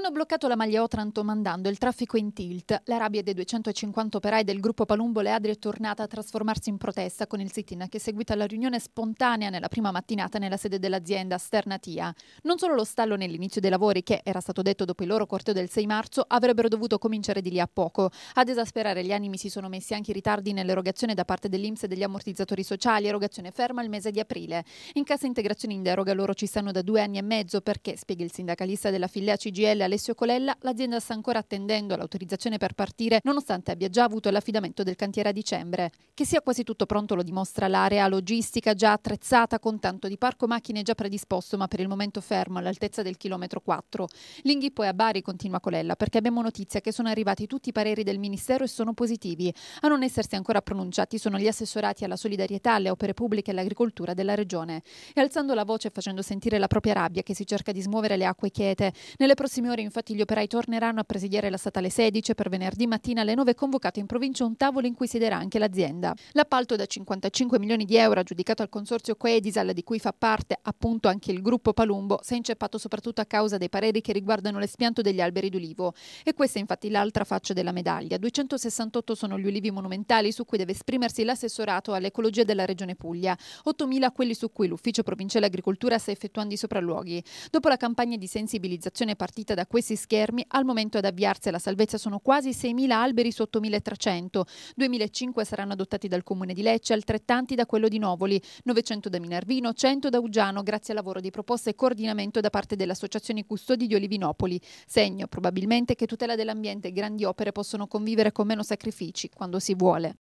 Hanno bloccato la Maglia Otranto mandando il traffico in tilt. La rabbia dei 250 operai del gruppo Palumbo Leadri è tornata a trasformarsi in protesta con il sit-in che è seguita alla riunione spontanea nella prima mattinata nella sede dell'azienda Sternatia. Non solo lo stallo nell'inizio dei lavori che, era stato detto dopo il loro corteo del 6 marzo, avrebbero dovuto cominciare di lì a poco. Ad esasperare gli animi si sono messi anche i ritardi nell'erogazione da parte dell'Inps e degli ammortizzatori sociali, erogazione ferma il mese di aprile. In cassa integrazione in deroga loro ci stanno da due anni e mezzo perché, spiega il sindacalista della filiale CGL Alessio Colella, l'azienda sta ancora attendendo l'autorizzazione per partire nonostante abbia già avuto l'affidamento del cantiere a dicembre. Che sia quasi tutto pronto lo dimostra l'area logistica già attrezzata con tanto di parco macchine già predisposto ma per il momento fermo all'altezza del chilometro 4. L'inghippo è a Bari, continua Colella, perché abbiamo notizia che sono arrivati tutti i pareri del Ministero e sono positivi. A non essersi ancora pronunciati sono gli assessorati alla solidarietà, alle opere pubbliche e all'agricoltura della regione. E alzando la voce e facendo sentire la propria rabbia che si cerca di smuovere le acque chiete, nelle prossime ore gennaio infatti gli operai torneranno a presidiare la statale 16 per venerdì mattina alle 9 convocato in provincia un tavolo in cui siederà anche l'azienda. L'appalto da 55 milioni di euro aggiudicato al consorzio Coedisal di cui fa parte appunto anche il gruppo Palumbo si è inceppato soprattutto a causa dei pareri che riguardano l'espianto degli alberi d'ulivo e questa è infatti l'altra faccia della medaglia. 268 sono gli ulivi monumentali su cui deve esprimersi l'assessorato all'ecologia della regione Puglia, 8.000 quelli su cui l'ufficio provinciale agricoltura sta effettuando i sopralluoghi. Dopo la campagna di sensibilizzazione partita da questi schermi al momento ad avviarsi alla salvezza sono quasi 6.000 alberi sotto 1.300, 2.500 saranno adottati dal comune di Lecce, altrettanti da quello di Novoli, 900 da Minervino, 100 da Uggiano grazie al lavoro di proposta e coordinamento da parte dell'Associazione Custodi di Olivinopoli, segno probabilmente che tutela dell'ambiente e grandi opere possono convivere con meno sacrifici quando si vuole.